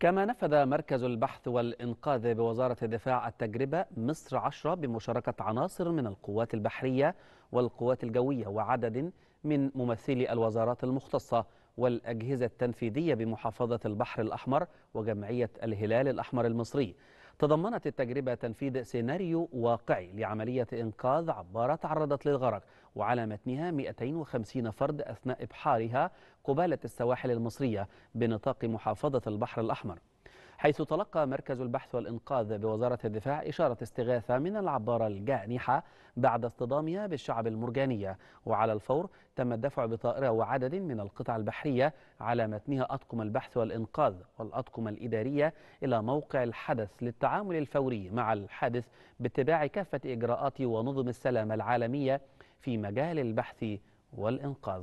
كما نفذ مركز البحث والإنقاذ بوزارة الدفاع التجربة مصر 10 بمشاركة عناصر من القوات البحرية والقوات الجوية وعدد من ممثلي الوزارات المختصة والأجهزة التنفيذية بمحافظة البحر الأحمر وجمعية الهلال الأحمر المصري تضمنت التجربة تنفيذ سيناريو واقعي لعملية إنقاذ عبارة تعرضت للغرق وعلى متنها 250 فرد أثناء إبحارها قبالة السواحل المصرية بنطاق محافظة البحر الأحمر حيث تلقى مركز البحث والإنقاذ بوزارة الدفاع إشارة استغاثة من العبارة الجانحة بعد اصطدامها بالشعب المرجانية وعلى الفور تم الدفع بطائرة وعدد من القطع البحرية على متنها أطقم البحث والإنقاذ والأطقم الإدارية إلى موقع الحدث للتعامل الفوري مع الحادث باتباع كافة إجراءات ونظم السلامة العالمية في مجال البحث والإنقاذ